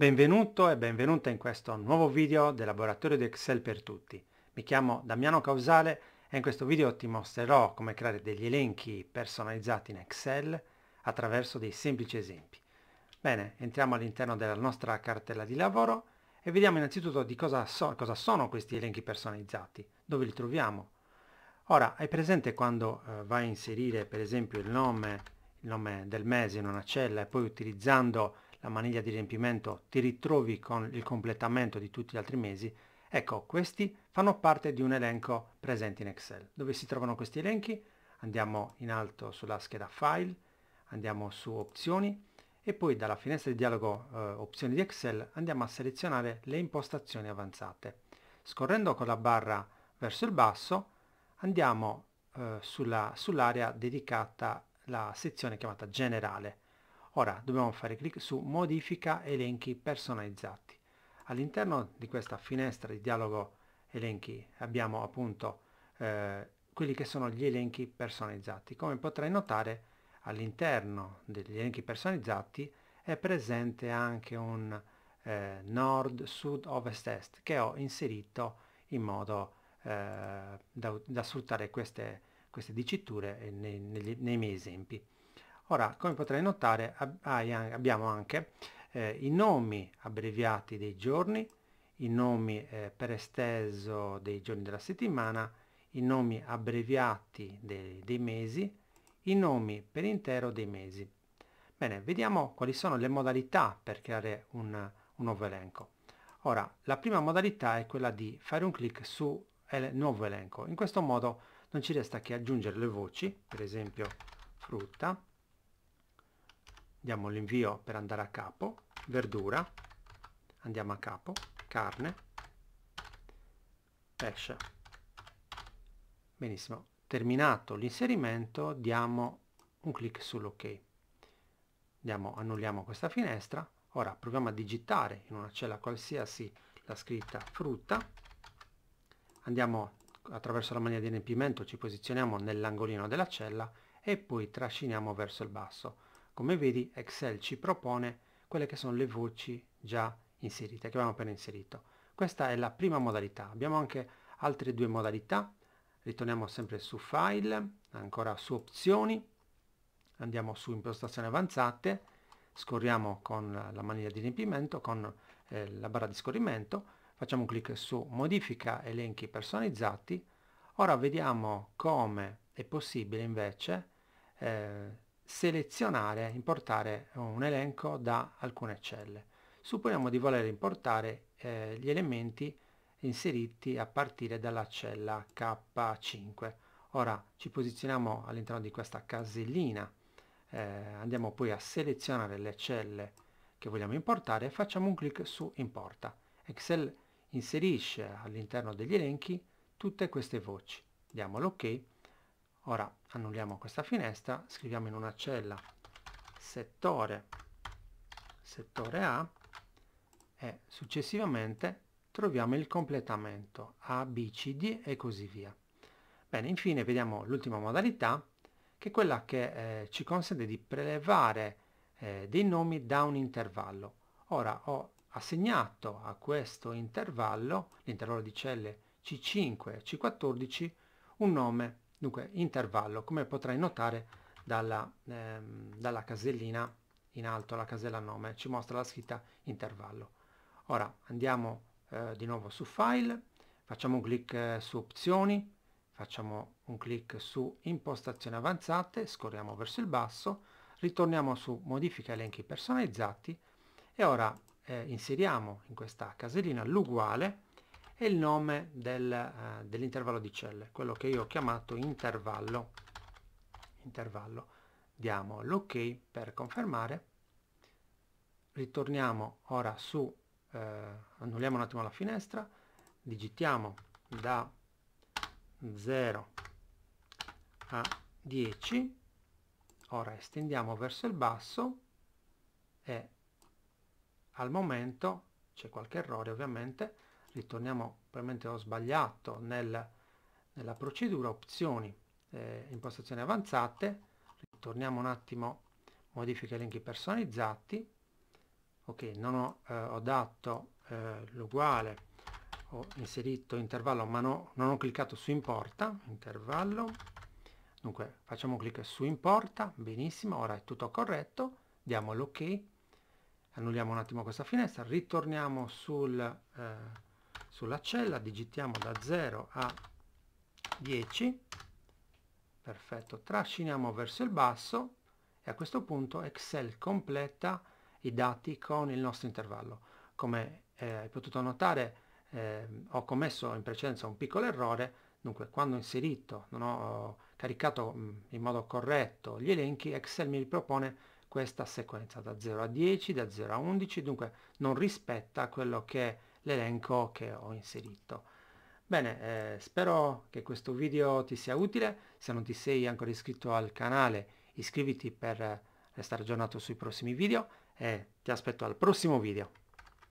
Benvenuto e benvenuta in questo nuovo video del laboratorio di Excel per tutti. Mi chiamo Damiano Causale e in questo video ti mostrerò come creare degli elenchi personalizzati in Excel attraverso dei semplici esempi. Bene, entriamo all'interno della nostra cartella di lavoro e vediamo innanzitutto di cosa, so, cosa sono questi elenchi personalizzati, dove li troviamo. Ora, hai presente quando eh, vai a inserire per esempio il nome, il nome del mese in una cella e poi utilizzando la maniglia di riempimento ti ritrovi con il completamento di tutti gli altri mesi, ecco, questi fanno parte di un elenco presente in Excel. Dove si trovano questi elenchi? Andiamo in alto sulla scheda File, andiamo su Opzioni e poi dalla finestra di dialogo eh, Opzioni di Excel andiamo a selezionare le impostazioni avanzate. Scorrendo con la barra verso il basso andiamo eh, sull'area sull dedicata alla sezione chiamata Generale Ora dobbiamo fare clic su Modifica elenchi personalizzati. All'interno di questa finestra di dialogo elenchi abbiamo appunto eh, quelli che sono gli elenchi personalizzati. Come potrai notare all'interno degli elenchi personalizzati è presente anche un eh, nord, sud, ovest, est che ho inserito in modo eh, da, da, sfruttare queste, queste diciture nei, nei, nei miei esempi. Ora, come potrei notare, abbiamo anche eh, i nomi abbreviati dei giorni, i nomi eh, per esteso dei giorni della settimana, i nomi abbreviati dei, dei mesi, i nomi per intero dei mesi. Bene, vediamo quali sono le modalità per creare un, un nuovo elenco. Ora, la prima modalità è quella di fare un clic su el nuovo elenco. In questo modo non ci resta che aggiungere le voci, per esempio frutta, diamo l'invio per andare a capo, verdura, andiamo a capo, carne, pesce. Benissimo, terminato l'inserimento diamo un clic sull'ok. Diamo, annulliamo questa finestra, ora proviamo a digitare in una cella qualsiasi la scritta frutta, andiamo attraverso la maniera di riempimento, ci posizioniamo nell'angolino della cella e poi trasciniamo verso il basso come vedi Excel ci propone quelle che sono le voci già inserite, che abbiamo appena inserito. Questa è la prima modalità. Abbiamo anche altre due modalità. Ritorniamo sempre su File, ancora su Opzioni, andiamo su Impostazioni avanzate, scorriamo con la maniglia di riempimento, con eh, la barra di scorrimento, facciamo un clic su Modifica elenchi personalizzati. Ora vediamo come è possibile invece eh, selezionare, importare eh, un elenco da alcune celle. Supponiamo di voler importare eh, gli elementi inseriti a partire dalla cella K5. Ora ci posizioniamo all'interno di questa casellina, eh, andiamo poi a selezionare le celle che vogliamo importare e facciamo un clic su importa. Excel inserisce all'interno degli elenchi tutte queste voci. Diamo l'ok OK Ora annulliamo questa finestra, scriviamo in una cella settore, settore A e successivamente troviamo il completamento A, B, C, D e così via. Bene, infine vediamo l'ultima modalità che è quella che eh, ci consente di prelevare eh, dei nomi da un intervallo. Ora ho assegnato a questo intervallo, l'intervallo di celle C5 e C14, un nome Dunque, intervallo, come potrai notare dalla, ehm, dalla casellina in alto, la casella nome, ci mostra la scritta intervallo. Ora andiamo eh, di nuovo su File, facciamo un clic eh, su Opzioni, facciamo un clic su Impostazioni avanzate, scorriamo verso il basso, ritorniamo su Modifica elenchi personalizzati e ora eh, inseriamo in questa casellina l'uguale e il nome del, uh, dell'intervallo di celle, quello che io ho chiamato intervallo. intervallo. Diamo l'ok per confermare. Ritorniamo ora su, uh, eh, annulliamo un attimo la finestra, digitiamo da 0 a 10, ora estendiamo verso il basso e al momento, c'è qualche errore ovviamente, ritorniamo, probabilmente ho sbagliato nel, nella procedura opzioni eh, impostazioni avanzate ritorniamo un attimo modifica elenchi personalizzati ok non ho, eh, ho dato eh, l'uguale ho inserito intervallo ma no, non ho cliccato su importa intervallo dunque facciamo un clic su importa benissimo ora è tutto corretto diamo l'ok ok, annulliamo un attimo questa finestra ritorniamo sul eh, sulla cella, digitiamo da 0 a 10, perfetto, trasciniamo verso il basso e a questo punto Excel completa i dati con il nostro intervallo. Come eh, hai potuto notare eh, ho commesso in precedenza un piccolo errore, dunque quando ho inserito, non ho caricato mm, in modo corretto gli elenchi, Excel mi ripropone questa sequenza da 0 a 10, da 0 a 11, dunque non rispetta quello che è l'elenco che ho inserito. Bene, eh, spero che questo video ti sia utile, se non ti sei ancora iscritto al canale iscriviti per restare aggiornato sui prossimi video e ti aspetto al prossimo video.